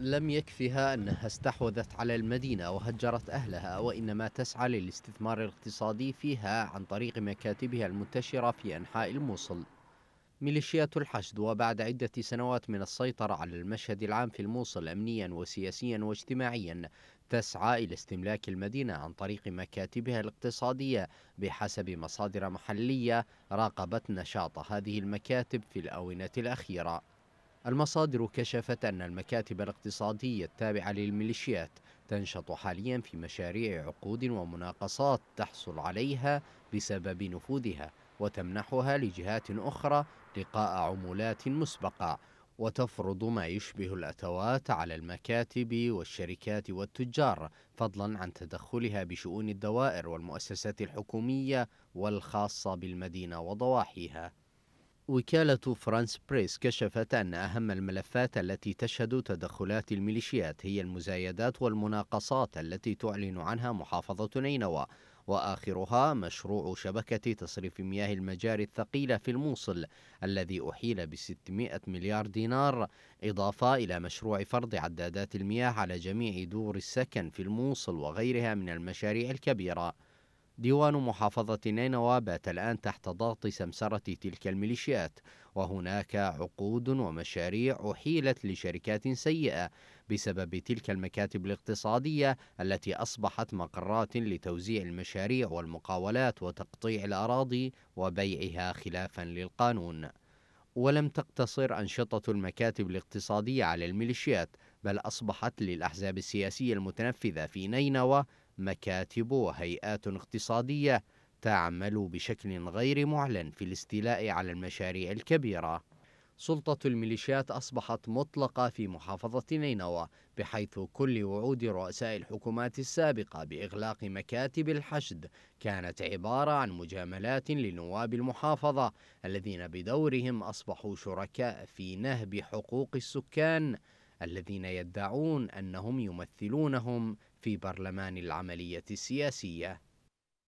لم يكفها أنها استحوذت على المدينة وهجرت أهلها وإنما تسعى للاستثمار الاقتصادي فيها عن طريق مكاتبها المنتشرة في أنحاء الموصل ميليشيات الحشد وبعد عدة سنوات من السيطرة على المشهد العام في الموصل أمنيا وسياسيا واجتماعيا تسعى إلى استملاك المدينة عن طريق مكاتبها الاقتصادية بحسب مصادر محلية راقبت نشاط هذه المكاتب في الآونة الأخيرة المصادر كشفت أن المكاتب الاقتصادية التابعة للميليشيات تنشط حاليا في مشاريع عقود ومناقصات تحصل عليها بسبب نفوذها وتمنحها لجهات أخرى لقاء عمولات مسبقة وتفرض ما يشبه الأتوات على المكاتب والشركات والتجار فضلا عن تدخلها بشؤون الدوائر والمؤسسات الحكومية والخاصة بالمدينة وضواحيها وكالة فرانس بريس كشفت أن أهم الملفات التي تشهد تدخلات الميليشيات هي المزايدات والمناقصات التي تعلن عنها محافظة نينوى وآخرها مشروع شبكة تصريف مياه المجاري الثقيلة في الموصل الذي أحيل ب 600 مليار دينار إضافة إلى مشروع فرض عدادات المياه على جميع دور السكن في الموصل وغيرها من المشاريع الكبيرة ديوان محافظة نينوى بات الآن تحت ضغط سمسرة تلك الميليشيات وهناك عقود ومشاريع أحيلت لشركات سيئة بسبب تلك المكاتب الاقتصادية التي أصبحت مقرات لتوزيع المشاريع والمقاولات وتقطيع الأراضي وبيعها خلافا للقانون ولم تقتصر أنشطة المكاتب الاقتصادية على الميليشيات بل أصبحت للأحزاب السياسية المتنفذة في نينوى مكاتب وهيئات اقتصادية تعمل بشكل غير معلن في الاستيلاء على المشاريع الكبيرة سلطة الميليشيات أصبحت مطلقة في محافظة نينوى بحيث كل وعود رؤساء الحكومات السابقة بإغلاق مكاتب الحشد كانت عبارة عن مجاملات لنواب المحافظة الذين بدورهم أصبحوا شركاء في نهب حقوق السكان الذين يدعون انهم يمثلونهم في برلمان العمليه السياسيه